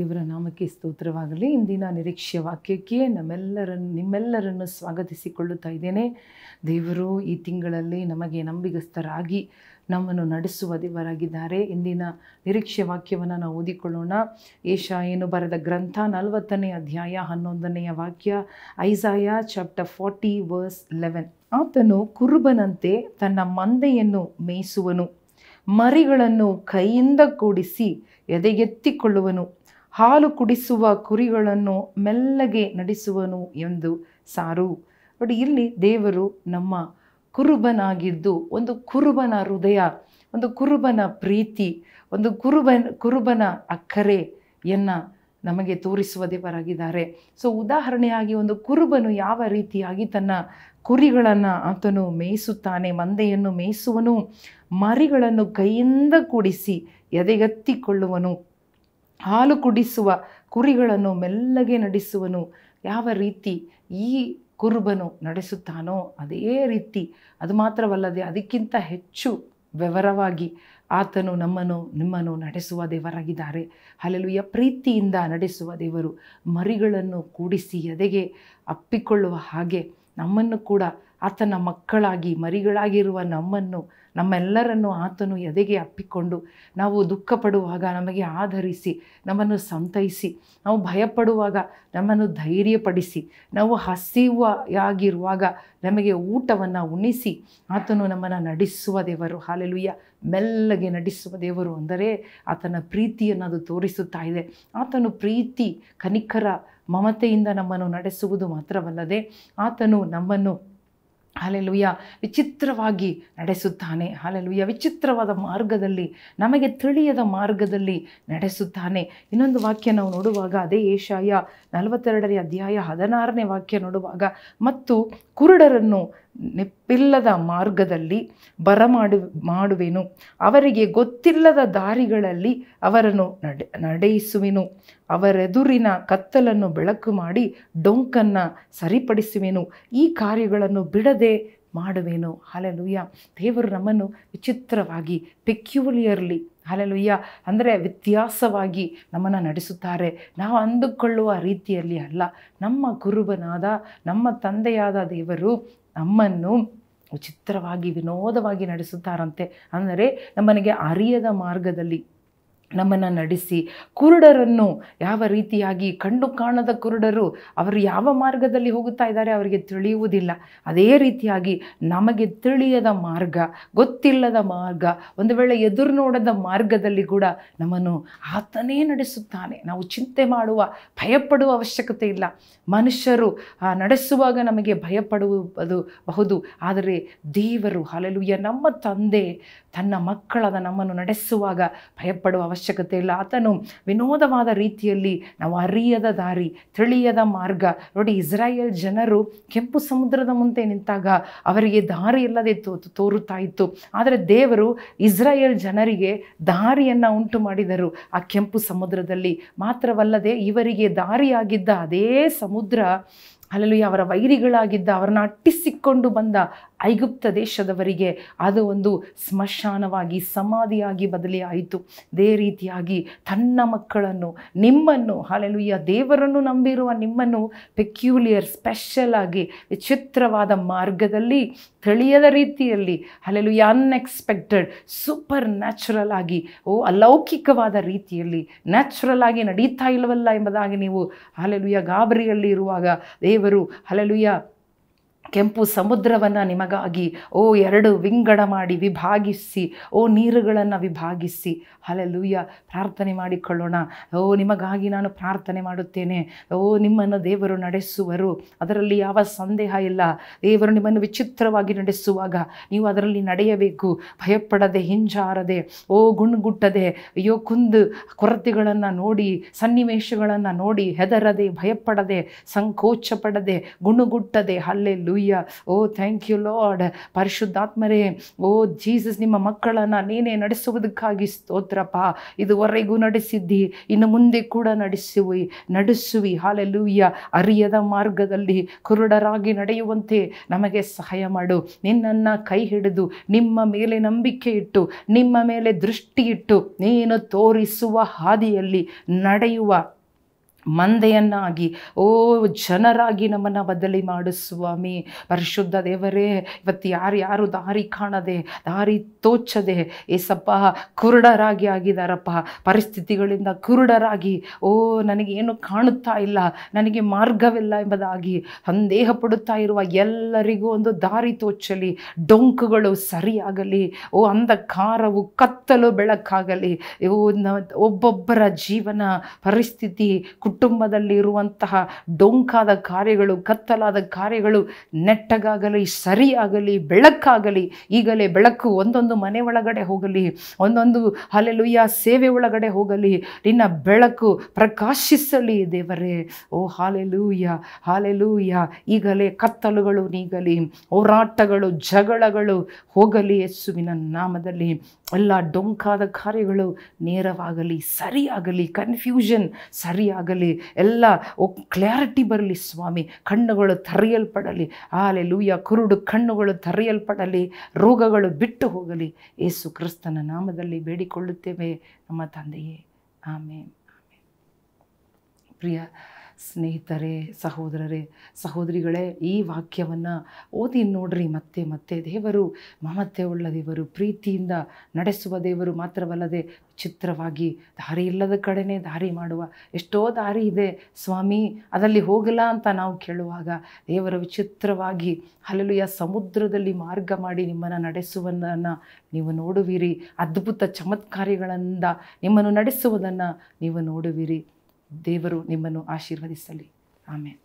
ದೇವರ ನಾಮಕ್ಕೆ ಸ್ತೋತ್ರವಾಗಲಿ ಇಂದಿನ ನಿರೀಕ್ಷೆಯ ವಾಕ್ಯಕ್ಕೆ ನಮ್ಮೆಲ್ಲರನ್ನು ನಿಮ್ಮೆಲ್ಲರನ್ನು ಸ್ವಾಗತಿಸಿಕೊಳ್ಳುತ್ತಾ ಇದ್ದೇನೆ ದೇವರು ಈ ತಿಂಗಳಲ್ಲಿ ನಮಗೆ ನಂಬಿಗಸ್ಥರಾಗಿ ನಮ್ಮನ್ನು ನಡೆಸುವ ದೇವರಾಗಿದ್ದಾರೆ ಇಂದಿನ ನಿರೀಕ್ಷೆ ವಾಕ್ಯವನ್ನು ನಾವು ಓದಿಕೊಳ್ಳೋಣ ಏಷ ಏನು ಬರೆದ ಗ್ರಂಥ ನಲವತ್ತನೇ ಅಧ್ಯಾಯ ಹನ್ನೊಂದನೆಯ ವಾಕ್ಯ Isaiah chapter forty verse eleven ಆತನು ಕುರುಬನಂತೆ ತನ್ನ ಮಂದೆಯನ್ನು ಮೇಯಿಸುವನು ಮರಿಗಳನ್ನು ಕೈಯಿಂದ ಕೂಡಿಸಿ ಎದೆಗೆತ್ತಿಕೊಳ್ಳುವನು ಹಾಲು ಕುಡಿಸುವ ಕುರಿಗಳನ್ನು ಮೆಲ್ಲಗೆ ನಡೆಸುವನು ಎಂದು ಸಾರು ಬಟ್ ಇಲ್ಲಿ ದೇವರು ನಮ್ಮ ಕುರುಬನಾಗಿದ್ದು ಒಂದು ಕುರುಬನ ಹೃದಯ ಒಂದು ಕುರುಬನ ಪ್ರೀತಿ ಒಂದು ಕುರುಬನ ಕುರುಬನ ಅಕ್ಕರೆಯನ್ನು ನಮಗೆ ತೋರಿಸುವ ದೇವರಾಗಿದ್ದಾರೆ ಸೊ ಉದಾಹರಣೆಯಾಗಿ ಒಂದು ಕುರುಬನು ಯಾವ ರೀತಿಯಾಗಿ ತನ್ನ ಕುರಿಗಳನ್ನು ಆತನು ಮೇಯಿಸುತ್ತಾನೆ ಮಂದೆಯನ್ನು ಮೇಯಿಸುವನು ಮರಿಗಳನ್ನು ಕೈಯಿಂದ ಕೂಡಿಸಿ ಎದೆಗತ್ತಿಕೊಳ್ಳುವನು ಹಾಲು ಕುಡಿಸುವ ಕುರಿಗಳನ್ನು ಮೆಲ್ಲಗೆ ನಡೆಸುವನು ಯಾವ ರೀತಿ ಈ ಕುರುಬನು ನಡೆಸುತ್ತಾನೋ ಅದೇ ರೀತಿ ಅದು ಮಾತ್ರವಲ್ಲದೆ ಅದಕ್ಕಿಂತ ಹೆಚ್ಚು ವಿವರವಾಗಿ ಆತನು ನಮ್ಮನ್ನು ನಿಮ್ಮನ್ನು ನಡೆಸುವ ದೇವರಾಗಿದ್ದಾರೆ ಯ ಪ್ರೀತಿಯಿಂದ ನಡೆಸುವ ದೇವರು ಮರಿಗಳನ್ನು ಕೂಡಿಸಿ ಎದೆಗೆ ಅಪ್ಪಿಕೊಳ್ಳುವ ಹಾಗೆ ನಮ್ಮನ್ನು ಕೂಡ ಆತನ ಮಕ್ಕಳಾಗಿ ಮರಿಗಳಾಗಿರುವ ನಮ್ಮನ್ನು ನಮ್ಮೆಲ್ಲರನ್ನು ಆತನು ಎದೆಗೆ ಅಪ್ಪಿಕೊಂಡು ನಾವು ದುಃಖ ಪಡುವಾಗ ನಮಗೆ ಆಧರಿಸಿ ನಮ್ಮನ್ನು ಸಂತೈಸಿ ನಾವು ಭಯಪಡುವಾಗ ನಮ್ಮನ್ನು ಧೈರ್ಯಪಡಿಸಿ ನಾವು ಹಸಿವಾಗಿರುವಾಗ ನಮಗೆ ಊಟವನ್ನು ಉಣಿಸಿ ಆತನು ನಮ್ಮನ್ನು ನಡೆಸುವ ದೇವರು ಹಾಲೆಲುಯ್ಯ ಮೆಲ್ಲಗೆ ನಡೆಸುವ ದೇವರು ಅಂದರೆ ಆತನ ಪ್ರೀತಿಯನ್ನು ಅದು ತೋರಿಸುತ್ತಾ ಇದೆ ಆತನು ಪ್ರೀತಿ ಕನಿಕರ ಮಮತೆಯಿಂದ ನಮ್ಮನ್ನು ನಡೆಸುವುದು ಮಾತ್ರವಲ್ಲದೆ ಆತನು ನಮ್ಮನ್ನು ಹಾಲೆಲುಯ್ಯ ವಿಚಿತ್ರವಾಗಿ ನಡೆಸುತ್ತಾನೆ ಹಾಲೆಲುಯ್ಯ ವಿಚಿತ್ರವಾದ ಮಾರ್ಗದಲ್ಲಿ ನಮಗೆ ತಿಳಿಯದ ಮಾರ್ಗದಲ್ಲಿ ನಡೆಸುತ್ತಾನೆ ಇನ್ನೊಂದು ವಾಕ್ಯ ನಾವು ನೋಡುವಾಗ ಅದೇ ಏಷಾಯ ನಲವತ್ತೆರಡನೇ ಅಧ್ಯಾಯ ಹದಿನಾರನೇ ವಾಕ್ಯ ನೋಡುವಾಗ ಮತ್ತು ಕುರುಡರನ್ನು ನೆಪ್ಪಿಲ್ಲದ ಮಾರ್ಗದಲ್ಲಿ ಬರಮಾಡು ಮಾಡುವೆನು ಅವರಿಗೆ ಗೊತ್ತಿಲ್ಲದ ದಾರಿಗಳಲ್ಲಿ ಅವರನ್ನು ನಡೆ ನಡೆಯಿಸುವೆನು ಅವರೆದುರಿನ ಕತ್ತಲನ್ನು ಬೆಳಕು ಮಾಡಿ ಡೊಂಕನ್ನು ಸರಿಪಡಿಸುವೆನು ಈ ಕಾರ್ಯಗಳನ್ನು ಬಿಡದೆ ಮಾಡುವೆನು ಹಾಲೆಲುಯ್ಯ ದೇವರು ನಮ್ಮನ್ನು ವಿಚಿತ್ರವಾಗಿ ಪೆಕ್ಯುಲಿಯರ್ಲಿ ಹಾಲೆಲುಯ್ಯ ಅಂದರೆ ವ್ಯತ್ಯಾಸವಾಗಿ ನಮ್ಮನ್ನು ನಡೆಸುತ್ತಾರೆ ನಾವು ಅಂದುಕೊಳ್ಳುವ ರೀತಿಯಲ್ಲಿ ಅಲ್ಲ ನಮ್ಮ ಗುರುವನಾದ ನಮ್ಮ ತಂದೆಯಾದ ದೇವರು ನಮ್ಮನ್ನು ವಿಚಿತ್ರವಾಗಿ ವಿನೋದವಾಗಿ ನಡೆಸುತ್ತಾರಂತೆ ಅಂದರೆ ನಮ್ಮನಿಗೆ ಅರಿಯದ ಮಾರ್ಗದಲ್ಲಿ ನಮ್ಮನ್ನು ನಡೆಸಿ ಕುರುಡರನ್ನು ಯಾವ ರೀತಿಯಾಗಿ ಕಣ್ಣು ಕಾಣದ ಕುರುಡರು ಅವರು ಯಾವ ಮಾರ್ಗದಲ್ಲಿ ಹೋಗುತ್ತಾ ಇದ್ದಾರೆ ಅವರಿಗೆ ತಿಳಿಯುವುದಿಲ್ಲ ಅದೇ ರೀತಿಯಾಗಿ ನಮಗೆ ತಿಳಿಯದ ಮಾರ್ಗ ಗೊತ್ತಿಲ್ಲದ ಮಾರ್ಗ ಒಂದು ವೇಳೆ ಎದುರು ನೋಡದ ಮಾರ್ಗದಲ್ಲಿ ಕೂಡ ನಮ್ಮನ್ನು ಆತನೇ ನಡೆಸುತ್ತಾನೆ ನಾವು ಚಿಂತೆ ಮಾಡುವ ಭಯಪಡುವ ಅವಶ್ಯಕತೆ ಇಲ್ಲ ಮನುಷ್ಯರು ನಡೆಸುವಾಗ ನಮಗೆ ಭಯಪಡುವುದು ಬಹುದು ಆದರೆ ದೇವರು ಹಲಲುಯ್ಯ ನಮ್ಮ ತಂದೆ ತನ್ನ ಮಕ್ಕಳಾದ ನಮ್ಮನ್ನು ನಡೆಸುವಾಗ ಭಯಪಡುವ ಅವಶ್ಯ ಅವಶ್ಯಕತೆ ಇಲ್ಲ ಆತನು ವಿನೋದವಾದ ರೀತಿಯಲ್ಲಿ ನಾವು ಅರಿಯದ ದಾರಿ ತಿಳಿಯದ ಮಾರ್ಗ ನೋಡಿ ಇಸ್ರಾಯೇಲ್ ಜನರು ಕೆಂಪು ಸಮುದ್ರದ ಮುಂದೆ ನಿಂತಾಗ ಅವರಿಗೆ ದಾರಿ ಇಲ್ಲದೆ ತೋರುತ್ತಾ ಇತ್ತು ಆದರೆ ದೇವರು ಇಸ್ರಾಯೇಲ್ ಜನರಿಗೆ ದಾರಿಯನ್ನು ಉಂಟು ಮಾಡಿದರು ಆ ಕೆಂಪು ಸಮುದ್ರದಲ್ಲಿ ಮಾತ್ರವಲ್ಲದೆ ಇವರಿಗೆ ದಾರಿಯಾಗಿದ್ದ ಅದೇ ಸಮುದ್ರ ಅಲ್ಲಲ್ಲಿ ಅವರ ವೈರಿಗಳಾಗಿದ್ದ ಅವರನ್ನ ಅಟ್ಟಿಸಿಕೊಂಡು ಬಂದ ಐಗುಪ್ತ ದೇಶದವರಿಗೆ ಅದು ಒಂದು ಸ್ಮಶಾನವಾಗಿ ಸಮಾಧಿಯಾಗಿ ಬದಲಿಯಾಯಿತು ಅದೇ ರೀತಿಯಾಗಿ ತನ್ನ ಮಕ್ಕಳನ್ನು ನಿಮ್ಮನ್ನು ಹಾಲೆಲುಯ್ಯ ದೇವರನ್ನು ನಂಬಿರುವ ನಿಮ್ಮನ್ನು ಪೆಕ್ಯೂಲಿಯರ್ ಸ್ಪೆಷಲ್ ಆಗಿ ವಿಚಿತ್ರವಾದ ಮಾರ್ಗದಲ್ಲಿ ತಿಳಿಯದ ರೀತಿಯಲ್ಲಿ ಹಾಲೆಲುಯ್ಯ ಅನ್ಎಕ್ಸ್ಪೆಕ್ಟೆಡ್ ಸೂಪರ್ ನ್ಯಾಚುರಲ್ ಆಗಿ ಓ ಅಲೌಕಿಕವಾದ ರೀತಿಯಲ್ಲಿ ನ್ಯಾಚುರಲ್ ಆಗಿ ನಡೀತಾ ಇಲ್ಲವಲ್ಲ ಎಂಬುದಾಗಿ ನೀವು ಹಾಲೆಲುಯ್ಯ ಗಾಬರಿಯಲ್ಲಿ ಇರುವಾಗ ದೇವರು ಹಲಲುಯ್ಯ ಕೆಂಪು ಸಮುದ್ರವನ್ನು ನಿಮಗಾಗಿ ಓ ಎರಡು ವಿಂಗಡ ಮಾಡಿ ವಿಭಾಗಿಸಿ ಓ ನೀರುಗಳನ್ನು ವಿಭಾಗಿಸಿ ಹಲಲೂಯ್ಯ ಪ್ರಾರ್ಥನೆ ಮಾಡಿಕೊಳ್ಳೋಣ ಓ ನಿಮಗಾಗಿ ನಾನು ಪ್ರಾರ್ಥನೆ ಮಾಡುತ್ತೇನೆ ಓ ನಿಮ್ಮನ್ನು ದೇವರು ನಡೆಸುವರು ಅದರಲ್ಲಿ ಯಾವ ಸಂದೇಹ ಇಲ್ಲ ದೇವರು ನಿಮ್ಮನ್ನು ವಿಚಿತ್ರವಾಗಿ ನಡೆಸುವಾಗ ನೀವು ಅದರಲ್ಲಿ ನಡೆಯಬೇಕು ಭಯಪಡದೆ ಹಿಂಜಾರದೆ ಓ ಗುಣ್ಗುಟ್ಟದೆ ಅಯ್ಯೋ ಕುಂದು ಕೊರತೆಗಳನ್ನು ನೋಡಿ ಸನ್ನಿವೇಶಗಳನ್ನು ನೋಡಿ ಹೆದರದೆ ಭಯಪಡದೆ ಸಂಕೋಚ ಪಡದೆ ಗುಣಗುಟ್ಟದೆ hallelujah oh thank you Lord ಪರಿಶುದ್ಧಾತ್ಮರೇ ಓ ಜೀಸಸ್ ನಿಮ್ಮ ಮಕ್ಕಳನ್ನು ನೀನೇ ನಡೆಸುವುದಕ್ಕಾಗಿ ಸ್ತೋತ್ರಪ್ಪ ಇದುವರೆಗೂ ನಡೆಸಿದ್ದಿ ಇನ್ನು ಮುಂದೆ ಕೂಡ ನಡೆಸುವಿ ನಡೆಸುವಿ ಹಾಲೆ ಲೂಯ್ಯ ಅರಿಯದ ಮಾರ್ಗದಲ್ಲಿ ಕುರುಡರಾಗಿ ನಡೆಯುವಂತೆ ನಮಗೆ ಸಹಾಯ ಮಾಡು ನಿನ್ನನ್ನು ಕೈ ಹಿಡಿದು ನಿಮ್ಮ ಮೇಲೆ ನಂಬಿಕೆ ಇಟ್ಟು ನಿಮ್ಮ ಮೇಲೆ ದೃಷ್ಟಿ ಇಟ್ಟು ನೀನು ತೋರಿಸುವ ಹಾದಿಯಲ್ಲಿ ನಡೆಯುವ ಮಂದೆಯನ್ನಾಗಿ ಓ ಜನರಾಗಿ ನಮ್ಮನ್ನು ಬದಲಿ ಮಾಡು ಸ್ವಾಮಿ ಪರಿಶುದ್ಧ ದೇವರೇ ಇವತ್ತು ಯಾರ್ಯಾರು ದಾರಿ ಕಾಣದೆ ದಾರಿ ತೋಚದೆ ಏಸಪ್ಪ ಕುರುಡರಾಗಿ ಆಗಿದಾರಪ್ಪ ಪರಿಸ್ಥಿತಿಗಳಿಂದ ಕುರುಡರಾಗಿ ಓ ಏನು ಕಾಣುತ್ತಾ ಇಲ್ಲ ನನಗೆ ಮಾರ್ಗವಿಲ್ಲ ಎಂಬುದಾಗಿ ಸಂದೇಹ ಪಡುತ್ತಾ ಇರುವ ಎಲ್ಲರಿಗೂ ಒಂದು ದಾರಿ ತೋಚಲಿ ಡೊಂಕುಗಳು ಸರಿಯಾಗಲಿ ಓ ಅಂಧಕಾರವು ಕತ್ತಲು ಬೆಳಕಾಗಲಿ ಓ ಒಬ್ಬೊಬ್ಬರ ಜೀವನ ಪರಿಸ್ಥಿತಿ ಕುಟುಂಬದಲ್ಲಿ ಇರುವಂತಹ ಡೊಂಕಾದ ಕಾರ್ಯಗಳು ಕತ್ತಲಾದ ಕಾರ್ಯಗಳು ನೆಟ್ಟಗಾಗಲಿ ಸರಿಯಾಗಲಿ ಬೆಳಕಾಗಲಿ ಈಗಲೇ ಬೆಳಕು ಒಂದೊಂದು ಮನೆ ಒಳಗಡೆ ಹೋಗಲಿ ಒಂದೊಂದು ಹಲೆಲುಯ್ಯ ಸೇವೆ ಒಳಗಡೆ ಹೋಗಲಿ ನಿನ್ನ ಬೆಳಕು ಪ್ರಕಾಶಿಸಲಿ ದೇವರೇ ಓ ಹಾಲೆಲೂಯ್ಯ ಹಾಲೆಲೂಯ್ಯ ಈಗಲೇ ಕತ್ತಲುಗಳು ನೀಗಲಿ ಹೋರಾಟಗಳು ಜಗಳಗಳು ಹೋಗಲಿ ಯೇಸುವಿನ ನಾಮದಲ್ಲಿ ಎಲ್ಲ ಡೊಂಕಾದ ಕಾರ್ಯಗಳು ನೇರವಾಗಲಿ ಸರಿಯಾಗಲಿ ಕನ್ಫ್ಯೂಷನ್ ಸರಿಯಾಗಲಿ ಎಲ್ಲ ಕ್ಲಾರಿಟಿ ಬರಲಿ ಸ್ವಾಮಿ ಕಣ್ಣುಗಳು ತರೆಯಲ್ಪಡಲಿ ಆಲೆ ಲೂಯ ಕುರುಡು ಕಣ್ಣುಗಳು ತರೆಯಲ್ಪಡಲಿ ರೋಗಗಳು ಬಿಟ್ಟು ಹೋಗಲಿ ಏಸು ಕ್ರಿಸ್ತನ ನಾಮದಲ್ಲಿ ಬೇಡಿಕೊಳ್ಳುತ್ತೇವೆ ನಮ್ಮ ತಂದೆಯೇ ಆಮೇಲೆ ಪ್ರಿಯ ಸ್ನೇಹಿತರೇ ಸಹೋದರರೇ ಸಹೋದರಿಗಳೇ ಈ ವಾಕ್ಯವನ್ನು ಓದಿ ನೋಡ್ರಿ ಮತ್ತೆ ಮತ್ತೆ ದೇವರು ಮಮತೆ ಉಳ್ಳ ದೇವರು ಪ್ರೀತಿಯಿಂದ ನಡೆಸುವ ದೇವರು ಮಾತ್ರವಲ್ಲದೆ ಚಿತ್ರವಾಗಿ ದಾರಿ ಇಲ್ಲದ ಕಡೆನೇ ದಾರಿ ಮಾಡುವ ಎಷ್ಟೋ ದಾರಿ ಇದೆ ಸ್ವಾಮಿ ಅದರಲ್ಲಿ ಹೋಗಲ್ಲ ಅಂತ ನಾವು ಕೇಳುವಾಗ ದೇವರ ವಿಚಿತ್ರವಾಗಿ ಹಲಲುಯ ಸಮುದ್ರದಲ್ಲಿ ಮಾರ್ಗ ಮಾಡಿ ನಿಮ್ಮನ್ನು ನಡೆಸುವುದನ್ನು ನೀವು ನೋಡುವಿರಿ ಅದ್ಭುತ ಚಮತ್ಕಾರಿಗಳಿಂದ ನಿಮ್ಮನ್ನು ನಡೆಸುವುದನ್ನು ನೀವು ನೋಡುವಿರಿ ದೇವರು ನಿಮ್ಮನ್ನು ಆಶೀರ್ವದಿಸಲಿ ಆಮೇಲೆ